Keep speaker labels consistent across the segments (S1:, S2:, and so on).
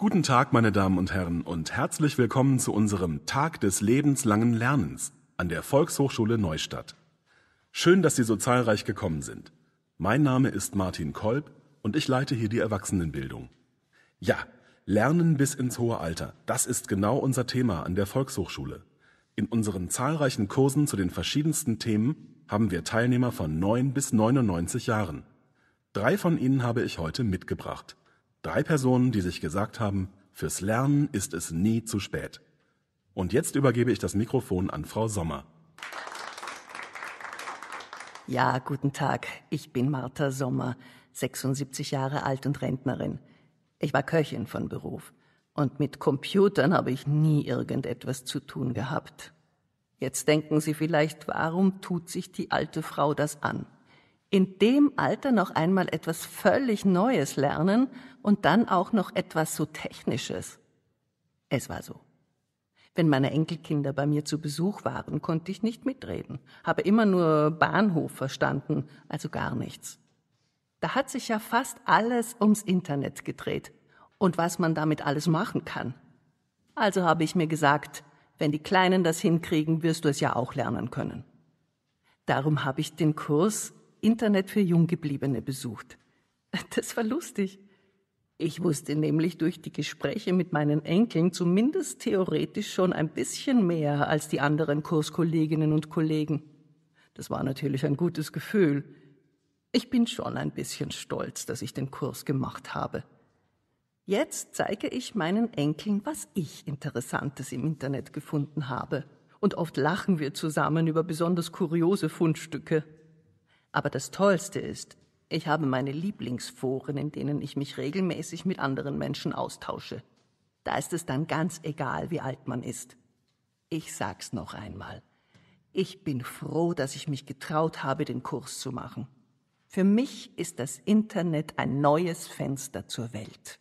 S1: Guten Tag, meine Damen und Herren, und herzlich willkommen zu unserem Tag des lebenslangen Lernens an der Volkshochschule Neustadt. Schön, dass Sie so zahlreich gekommen sind. Mein Name ist Martin Kolb und ich leite hier die Erwachsenenbildung. Ja, Lernen bis ins hohe Alter, das ist genau unser Thema an der Volkshochschule. In unseren zahlreichen Kursen zu den verschiedensten Themen haben wir Teilnehmer von 9 bis 99 Jahren. Drei von ihnen habe ich heute mitgebracht. Drei Personen, die sich gesagt haben, fürs Lernen ist es nie zu spät. Und jetzt übergebe ich das Mikrofon an Frau Sommer.
S2: Ja, guten Tag. Ich bin Martha Sommer, 76 Jahre alt und Rentnerin. Ich war Köchin von Beruf. Und mit Computern habe ich nie irgendetwas zu tun gehabt. Jetzt denken Sie vielleicht, warum tut sich die alte Frau das an? in dem Alter noch einmal etwas völlig Neues lernen und dann auch noch etwas so Technisches. Es war so. Wenn meine Enkelkinder bei mir zu Besuch waren, konnte ich nicht mitreden, habe immer nur Bahnhof verstanden, also gar nichts. Da hat sich ja fast alles ums Internet gedreht und was man damit alles machen kann. Also habe ich mir gesagt, wenn die Kleinen das hinkriegen, wirst du es ja auch lernen können. Darum habe ich den Kurs Internet für Junggebliebene besucht. Das war lustig. Ich wusste nämlich durch die Gespräche mit meinen Enkeln zumindest theoretisch schon ein bisschen mehr als die anderen Kurskolleginnen und Kollegen. Das war natürlich ein gutes Gefühl. Ich bin schon ein bisschen stolz, dass ich den Kurs gemacht habe. Jetzt zeige ich meinen Enkeln, was ich Interessantes im Internet gefunden habe. Und oft lachen wir zusammen über besonders kuriose Fundstücke. Aber das Tollste ist, ich habe meine Lieblingsforen, in denen ich mich regelmäßig mit anderen Menschen austausche. Da ist es dann ganz egal, wie alt man ist. Ich sag's noch einmal. Ich bin froh, dass ich mich getraut habe, den Kurs zu machen. Für mich ist das Internet ein neues Fenster zur Welt.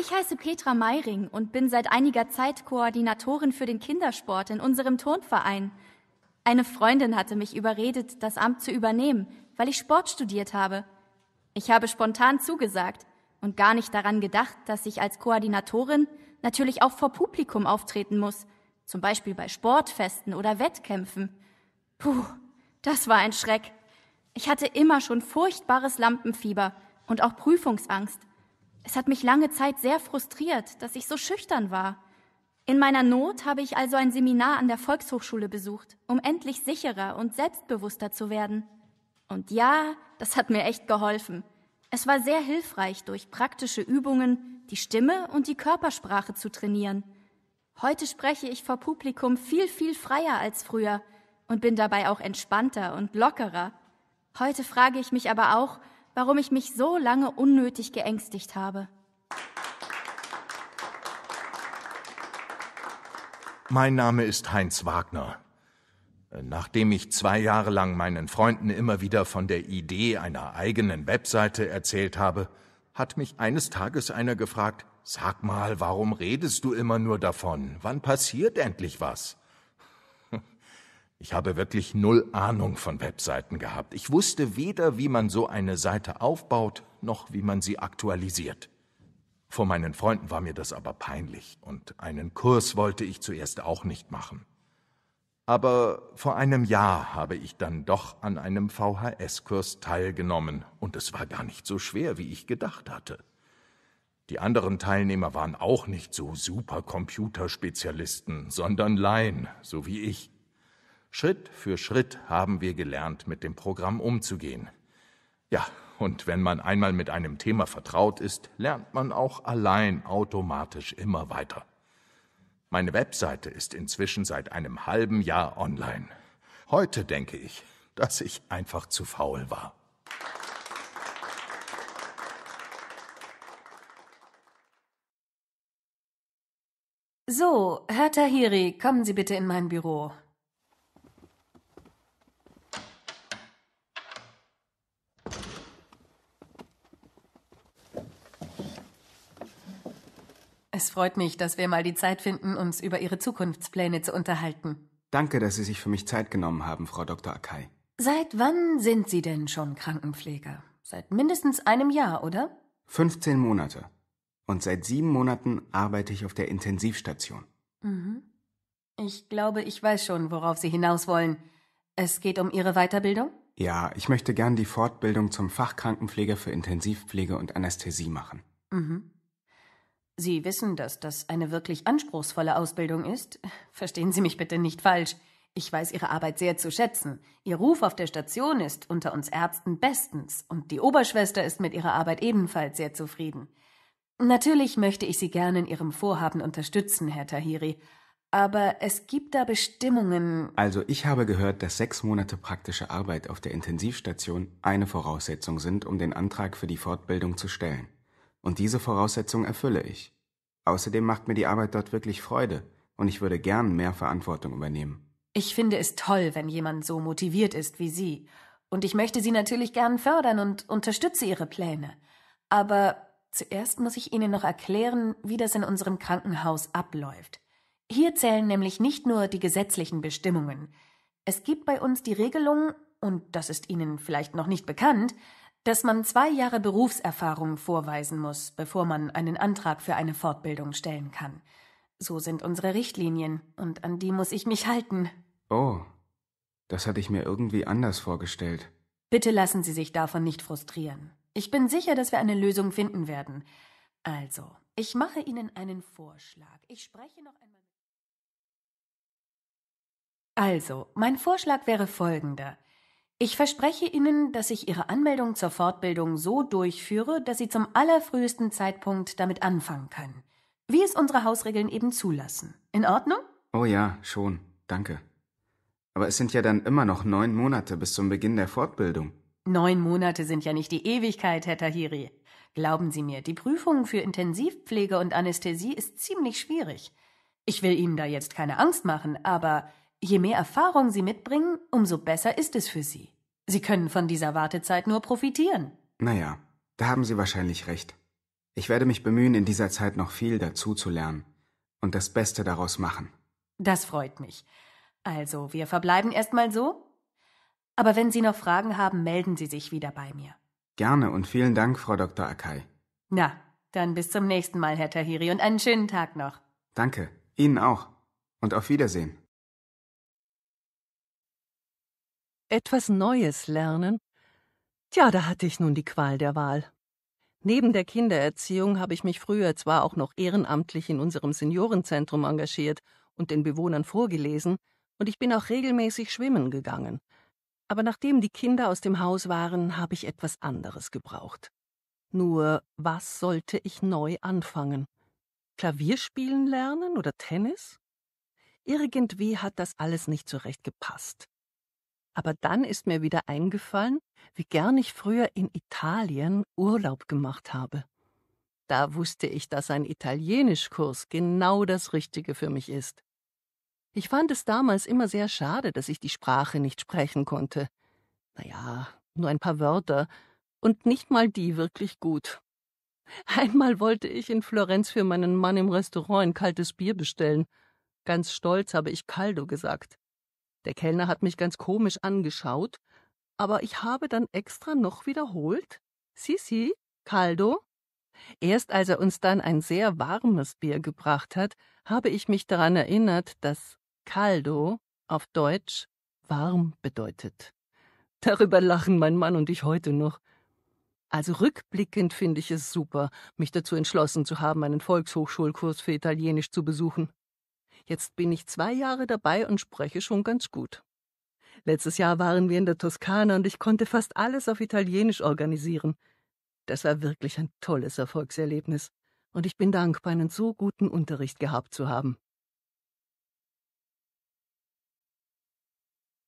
S3: Ich heiße Petra Meiring und bin seit einiger Zeit Koordinatorin für den Kindersport in unserem Turnverein. Eine Freundin hatte mich überredet, das Amt zu übernehmen, weil ich Sport studiert habe. Ich habe spontan zugesagt und gar nicht daran gedacht, dass ich als Koordinatorin natürlich auch vor Publikum auftreten muss, zum Beispiel bei Sportfesten oder Wettkämpfen. Puh, das war ein Schreck. Ich hatte immer schon furchtbares Lampenfieber und auch Prüfungsangst. Es hat mich lange Zeit sehr frustriert, dass ich so schüchtern war. In meiner Not habe ich also ein Seminar an der Volkshochschule besucht, um endlich sicherer und selbstbewusster zu werden. Und ja, das hat mir echt geholfen. Es war sehr hilfreich, durch praktische Übungen die Stimme und die Körpersprache zu trainieren. Heute spreche ich vor Publikum viel, viel freier als früher und bin dabei auch entspannter und lockerer. Heute frage ich mich aber auch, warum ich mich so lange unnötig geängstigt habe.
S1: Mein Name ist Heinz Wagner. Äh, nachdem ich zwei Jahre lang meinen Freunden immer wieder von der Idee einer eigenen Webseite erzählt habe, hat mich eines Tages einer gefragt, sag mal, warum redest du immer nur davon? Wann passiert endlich was? Ich habe wirklich null Ahnung von Webseiten gehabt. Ich wusste weder, wie man so eine Seite aufbaut, noch wie man sie aktualisiert. Vor meinen Freunden war mir das aber peinlich, und einen Kurs wollte ich zuerst auch nicht machen. Aber vor einem Jahr habe ich dann doch an einem VHS-Kurs teilgenommen, und es war gar nicht so schwer, wie ich gedacht hatte. Die anderen Teilnehmer waren auch nicht so Supercomputerspezialisten, sondern Laien, so wie ich. Schritt für Schritt haben wir gelernt, mit dem Programm umzugehen. Ja, und wenn man einmal mit einem Thema vertraut ist, lernt man auch allein automatisch immer weiter. Meine Webseite ist inzwischen seit einem halben Jahr online. Heute denke ich, dass ich einfach zu faul war.
S4: So, Herr Tahiri, kommen Sie bitte in mein Büro. Es freut mich, dass wir mal die Zeit finden, uns über Ihre Zukunftspläne zu unterhalten.
S5: Danke, dass Sie sich für mich Zeit genommen haben, Frau Dr. Akai.
S4: Seit wann sind Sie denn schon Krankenpfleger? Seit mindestens einem Jahr, oder?
S5: 15 Monate. Und seit sieben Monaten arbeite ich auf der Intensivstation.
S4: Mhm. Ich glaube, ich weiß schon, worauf Sie hinaus wollen. Es geht um Ihre Weiterbildung?
S5: Ja, ich möchte gern die Fortbildung zum Fachkrankenpfleger für Intensivpflege und Anästhesie machen.
S4: Mhm. Sie wissen, dass das eine wirklich anspruchsvolle Ausbildung ist. Verstehen Sie mich bitte nicht falsch. Ich weiß Ihre Arbeit sehr zu schätzen. Ihr Ruf auf der Station ist unter uns Ärzten bestens und die Oberschwester ist mit ihrer Arbeit ebenfalls sehr zufrieden. Natürlich möchte ich Sie gerne in Ihrem Vorhaben unterstützen, Herr Tahiri, aber es gibt da Bestimmungen.
S5: Also ich habe gehört, dass sechs Monate praktische Arbeit auf der Intensivstation eine Voraussetzung sind, um den Antrag für die Fortbildung zu stellen und diese Voraussetzung erfülle ich. Außerdem macht mir die Arbeit dort wirklich Freude und ich würde gern mehr Verantwortung übernehmen.
S4: Ich finde es toll, wenn jemand so motiviert ist wie Sie. Und ich möchte Sie natürlich gern fördern und unterstütze Ihre Pläne. Aber zuerst muss ich Ihnen noch erklären, wie das in unserem Krankenhaus abläuft. Hier zählen nämlich nicht nur die gesetzlichen Bestimmungen. Es gibt bei uns die Regelung, und das ist Ihnen vielleicht noch nicht bekannt, dass man zwei Jahre Berufserfahrung vorweisen muss, bevor man einen Antrag für eine Fortbildung stellen kann. So sind unsere Richtlinien, und an die muss ich mich halten.
S5: Oh, das hatte ich mir irgendwie anders vorgestellt.
S4: Bitte lassen Sie sich davon nicht frustrieren. Ich bin sicher, dass wir eine Lösung finden werden. Also, ich mache Ihnen einen Vorschlag. Ich spreche noch einmal. Also, mein Vorschlag wäre folgender. Ich verspreche Ihnen, dass ich Ihre Anmeldung zur Fortbildung so durchführe, dass Sie zum allerfrühesten Zeitpunkt damit anfangen können. Wie es unsere Hausregeln eben zulassen. In Ordnung?
S5: Oh ja, schon. Danke. Aber es sind ja dann immer noch neun Monate bis zum Beginn der Fortbildung.
S4: Neun Monate sind ja nicht die Ewigkeit, Herr Tahiri. Glauben Sie mir, die Prüfung für Intensivpflege und Anästhesie ist ziemlich schwierig. Ich will Ihnen da jetzt keine Angst machen, aber Je mehr Erfahrung Sie mitbringen, umso besser ist es für Sie. Sie können von dieser Wartezeit nur profitieren.
S5: Naja, da haben Sie wahrscheinlich recht. Ich werde mich bemühen, in dieser Zeit noch viel dazu zu lernen und das Beste daraus machen.
S4: Das freut mich. Also, wir verbleiben erstmal so. Aber wenn Sie noch Fragen haben, melden Sie sich wieder bei mir.
S5: Gerne und vielen Dank, Frau Dr. Akai.
S4: Na, dann bis zum nächsten Mal, Herr Tahiri, und einen schönen Tag noch.
S5: Danke, Ihnen auch. Und auf Wiedersehen.
S2: Etwas Neues lernen? Tja, da hatte ich nun die Qual der Wahl. Neben der Kindererziehung habe ich mich früher zwar auch noch ehrenamtlich in unserem Seniorenzentrum engagiert und den Bewohnern vorgelesen, und ich bin auch regelmäßig schwimmen gegangen. Aber nachdem die Kinder aus dem Haus waren, habe ich etwas anderes gebraucht. Nur, was sollte ich neu anfangen? Klavierspielen lernen oder Tennis? Irgendwie hat das alles nicht so recht gepasst. Aber dann ist mir wieder eingefallen, wie gern ich früher in Italien Urlaub gemacht habe. Da wusste ich, dass ein Italienischkurs genau das Richtige für mich ist. Ich fand es damals immer sehr schade, dass ich die Sprache nicht sprechen konnte. Naja, nur ein paar Wörter und nicht mal die wirklich gut. Einmal wollte ich in Florenz für meinen Mann im Restaurant ein kaltes Bier bestellen. Ganz stolz habe ich Caldo gesagt. Der Kellner hat mich ganz komisch angeschaut, aber ich habe dann extra noch wiederholt Sisi, Caldo. Erst als er uns dann ein sehr warmes Bier gebracht hat, habe ich mich daran erinnert, dass Caldo auf Deutsch warm bedeutet. Darüber lachen mein Mann und ich heute noch. Also rückblickend finde ich es super, mich dazu entschlossen zu haben, einen Volkshochschulkurs für Italienisch zu besuchen. Jetzt bin ich zwei Jahre dabei und spreche schon ganz gut. Letztes Jahr waren wir in der Toskana und ich konnte fast alles auf Italienisch organisieren. Das war wirklich ein tolles Erfolgserlebnis, und ich bin dankbar, einen so guten Unterricht gehabt zu haben.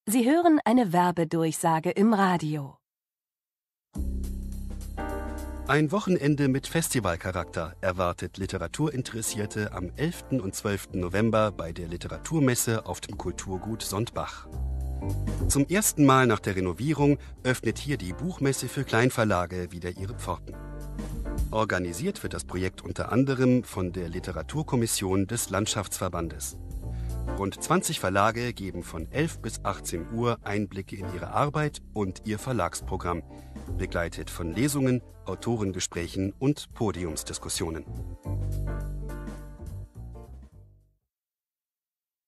S2: Sie hören eine Werbedurchsage
S4: im Radio.
S1: Ein Wochenende mit Festivalcharakter erwartet Literaturinteressierte am 11. und 12. November bei der Literaturmesse auf dem Kulturgut Sondbach. Zum ersten Mal nach der Renovierung öffnet hier die Buchmesse für Kleinverlage wieder ihre Pforten. Organisiert wird das Projekt unter anderem von der Literaturkommission des Landschaftsverbandes. Rund 20 Verlage geben von 11 bis 18 Uhr Einblicke in ihre Arbeit und ihr Verlagsprogramm, begleitet von Lesungen, Autorengesprächen und Podiumsdiskussionen.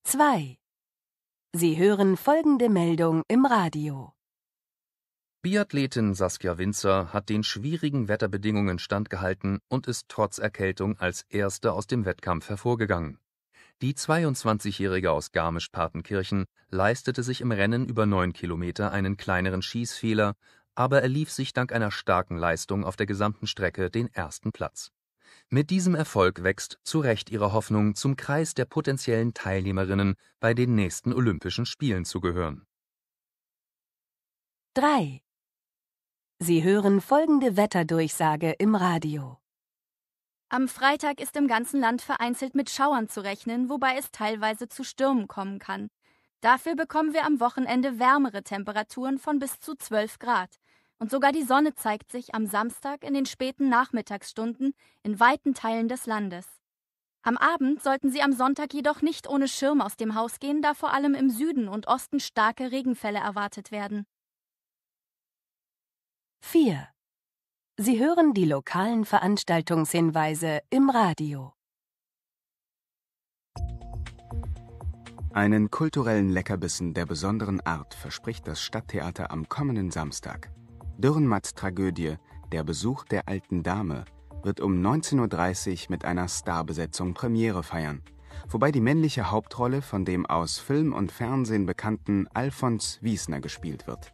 S4: 2. Sie hören folgende Meldung im Radio.
S1: Biathletin Saskia Winzer hat den schwierigen Wetterbedingungen standgehalten und ist trotz Erkältung als Erste aus dem Wettkampf hervorgegangen. Die 22-Jährige aus Garmisch-Partenkirchen leistete sich im Rennen über neun Kilometer einen kleineren Schießfehler, aber erlief sich dank einer starken Leistung auf der gesamten Strecke den ersten Platz. Mit diesem Erfolg wächst zu Recht ihre Hoffnung, zum Kreis der potenziellen Teilnehmerinnen bei den nächsten Olympischen Spielen zu gehören.
S4: 3. Sie hören folgende Wetterdurchsage im Radio.
S3: Am Freitag ist im ganzen Land vereinzelt mit Schauern zu rechnen, wobei es teilweise zu Stürmen kommen kann. Dafür bekommen wir am Wochenende wärmere Temperaturen von bis zu 12 Grad. Und sogar die Sonne zeigt sich am Samstag in den späten Nachmittagsstunden in weiten Teilen des Landes. Am Abend sollten Sie am Sonntag jedoch nicht ohne Schirm aus dem Haus gehen, da vor allem im Süden und Osten starke Regenfälle erwartet werden.
S4: 4. Sie hören die lokalen Veranstaltungshinweise im Radio.
S5: Einen kulturellen Leckerbissen der besonderen Art verspricht das Stadttheater am kommenden Samstag. Dürrenmatts Tragödie Der Besuch der alten Dame wird um 19.30 Uhr mit einer Starbesetzung Premiere feiern, wobei die männliche Hauptrolle von dem aus Film und Fernsehen bekannten Alfons Wiesner gespielt wird.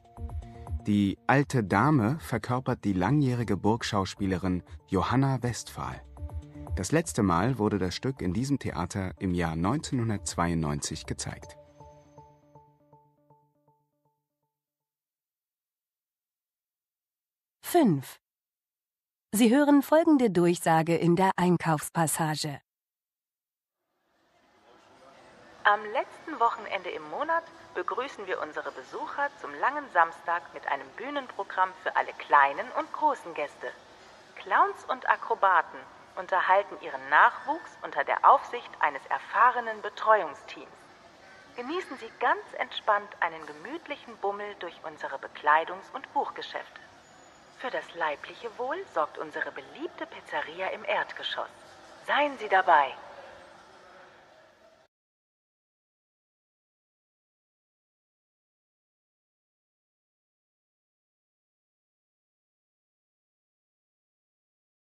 S5: Die alte Dame verkörpert die langjährige Burgschauspielerin Johanna Westphal. Das letzte Mal wurde das Stück in diesem Theater im Jahr 1992 gezeigt.
S4: Fünf. Sie hören folgende Durchsage in der Einkaufspassage.
S2: Am letzten letzten Wochenende im Monat begrüßen wir unsere Besucher zum langen Samstag mit einem Bühnenprogramm für alle kleinen und großen Gäste. Clowns und Akrobaten unterhalten ihren Nachwuchs unter der Aufsicht eines erfahrenen Betreuungsteams. Genießen Sie ganz entspannt einen gemütlichen Bummel durch unsere Bekleidungs- und Buchgeschäfte. Für das leibliche Wohl sorgt unsere beliebte Pizzeria im Erdgeschoss. Seien Sie dabei!